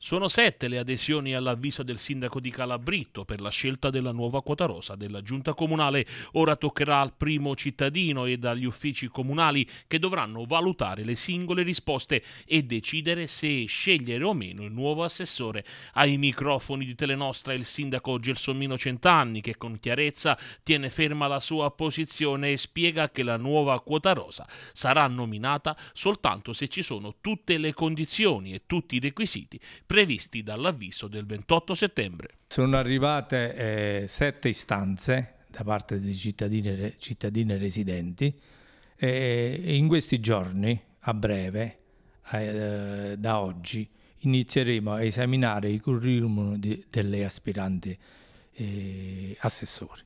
Sono sette le adesioni all'avviso del sindaco di Calabritto per la scelta della nuova quota rosa della giunta comunale. Ora toccherà al primo cittadino e agli uffici comunali che dovranno valutare le singole risposte e decidere se scegliere o meno il nuovo assessore. Ai microfoni di Telenostra il sindaco Gelsomino Centanni che con chiarezza tiene ferma la sua posizione e spiega che la nuova quota rosa sarà nominata soltanto se ci sono tutte le condizioni e tutti i requisiti previsti dall'avviso del 28 settembre. Sono arrivate eh, sette istanze da parte di cittadine, cittadine residenti e in questi giorni, a breve, eh, da oggi, inizieremo a esaminare i curriculum di, delle aspiranti eh, assessori.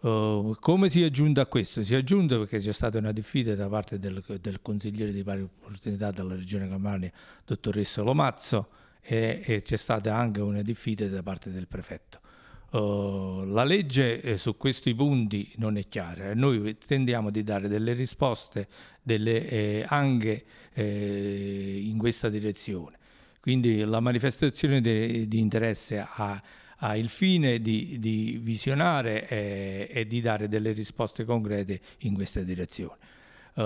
Uh, come si è giunto a questo? Si è giunto perché c'è stata una diffida da parte del, del consigliere di pari opportunità della Regione Campania, dottoressa Lomazzo, e, e c'è stata anche una diffida da parte del prefetto. Uh, la legge eh, su questi punti non è chiara, noi tendiamo di dare delle risposte delle, eh, anche eh, in questa direzione. Quindi la manifestazione de, di interesse ha, ha il fine di, di visionare e, eh, e, di dare delle risposte concrete in questa direzione. Uh,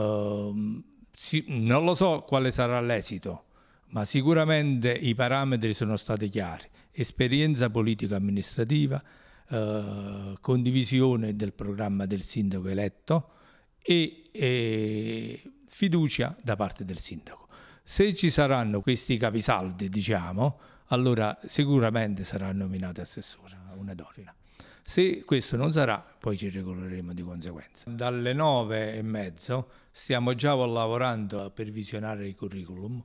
ehm, si, non lo so quale sarà l'esito, ma sicuramente i parametri sono stati chiari, esperienza politico-amministrativa, eh, condivisione del programma del sindaco eletto e, e fiducia da parte del sindaco. Se ci saranno questi capisaldi, diciamo, allora sicuramente sarà nominata assessora una donna. Se questo non sarà, poi ci regoleremo di conseguenza. Dalle nove e mezzo stiamo già lavorando per visionare il curriculum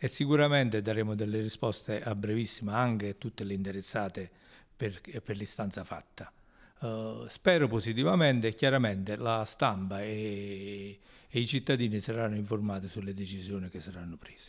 e sicuramente daremo delle risposte a brevissima anche a tutte le interessate per, eh, per l'istanza fatta. Uh, spero positivamente e chiaramente la stampa e, e i cittadini saranno informati sulle decisioni che saranno prese.